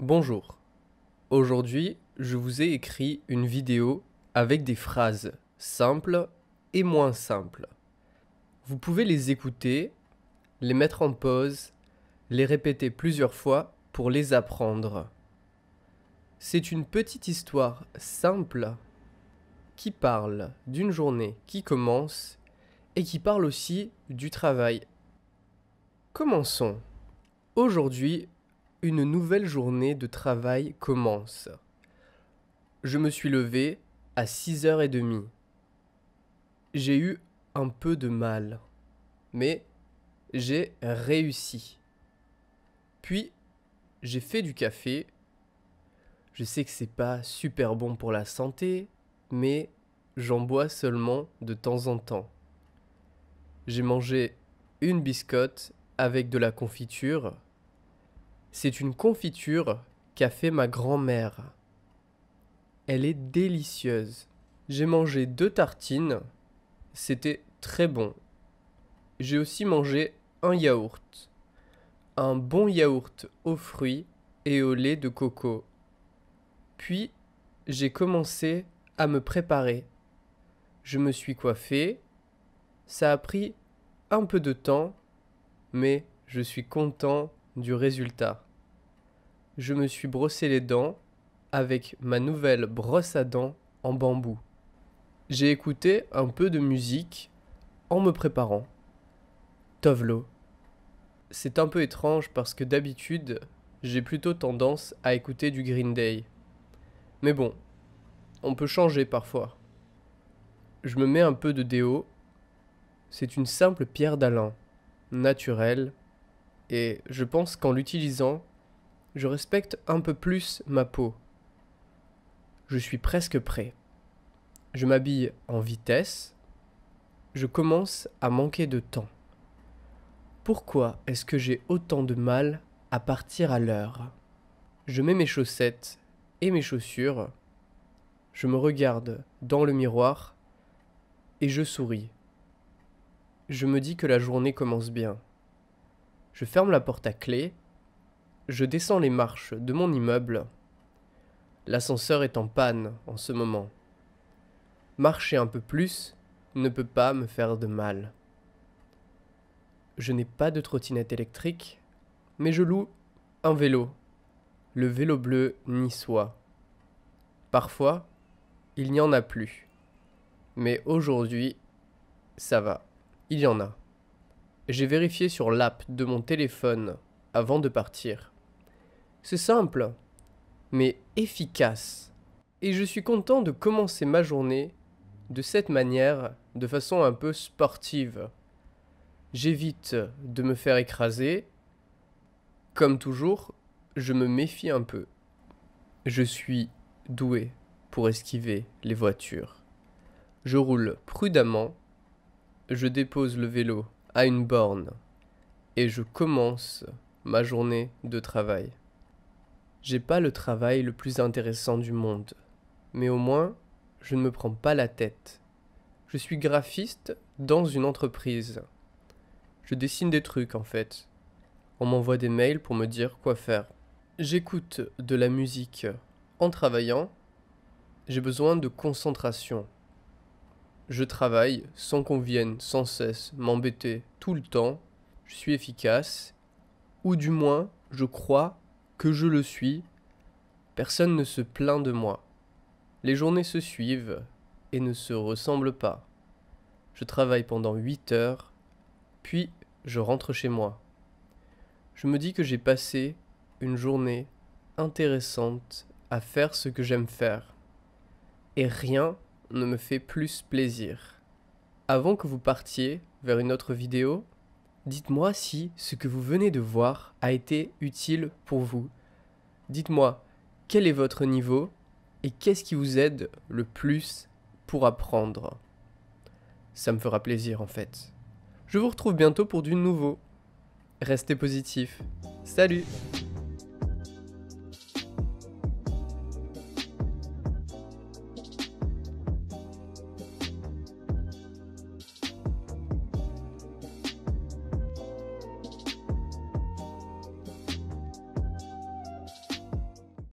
Bonjour. Aujourd'hui, je vous ai écrit une vidéo avec des phrases simples et moins simples. Vous pouvez les écouter, les mettre en pause, les répéter plusieurs fois pour les apprendre. C'est une petite histoire simple qui parle d'une journée qui commence et qui parle aussi du travail. Commençons. Aujourd'hui, une nouvelle journée de travail commence. Je me suis levé à 6h30. J'ai eu un peu de mal, mais j'ai réussi. Puis, j'ai fait du café. Je sais que c'est pas super bon pour la santé, mais j'en bois seulement de temps en temps. J'ai mangé une biscotte avec de la confiture c'est une confiture qu'a fait ma grand-mère. Elle est délicieuse. J'ai mangé deux tartines. C'était très bon. J'ai aussi mangé un yaourt. Un bon yaourt aux fruits et au lait de coco. Puis, j'ai commencé à me préparer. Je me suis coiffé. Ça a pris un peu de temps, mais je suis content du résultat je me suis brossé les dents avec ma nouvelle brosse à dents en bambou. J'ai écouté un peu de musique en me préparant. Tovlo. C'est un peu étrange parce que d'habitude, j'ai plutôt tendance à écouter du Green Day. Mais bon, on peut changer parfois. Je me mets un peu de déo. C'est une simple pierre d'Alain, naturelle, et je pense qu'en l'utilisant, je respecte un peu plus ma peau. Je suis presque prêt. Je m'habille en vitesse. Je commence à manquer de temps. Pourquoi est-ce que j'ai autant de mal à partir à l'heure Je mets mes chaussettes et mes chaussures. Je me regarde dans le miroir et je souris. Je me dis que la journée commence bien. Je ferme la porte à clé je descends les marches de mon immeuble. L'ascenseur est en panne en ce moment. Marcher un peu plus ne peut pas me faire de mal. Je n'ai pas de trottinette électrique, mais je loue un vélo, le vélo bleu niçois. Parfois, il n'y en a plus. Mais aujourd'hui, ça va, il y en a. J'ai vérifié sur l'app de mon téléphone avant de partir. C'est simple, mais efficace. Et je suis content de commencer ma journée de cette manière, de façon un peu sportive. J'évite de me faire écraser. Comme toujours, je me méfie un peu. Je suis doué pour esquiver les voitures. Je roule prudemment. Je dépose le vélo à une borne. Et je commence ma journée de travail. J'ai pas le travail le plus intéressant du monde, mais au moins, je ne me prends pas la tête. Je suis graphiste dans une entreprise. Je dessine des trucs en fait. On m'envoie des mails pour me dire quoi faire. J'écoute de la musique en travaillant. J'ai besoin de concentration. Je travaille sans qu'on vienne sans cesse m'embêter tout le temps. Je suis efficace. Ou du moins, je crois que je le suis, personne ne se plaint de moi. Les journées se suivent et ne se ressemblent pas. Je travaille pendant 8 heures, puis je rentre chez moi. Je me dis que j'ai passé une journée intéressante à faire ce que j'aime faire. Et rien ne me fait plus plaisir. Avant que vous partiez vers une autre vidéo, Dites-moi si ce que vous venez de voir a été utile pour vous. Dites-moi quel est votre niveau et qu'est-ce qui vous aide le plus pour apprendre. Ça me fera plaisir en fait. Je vous retrouve bientôt pour du nouveau. Restez positif. Salut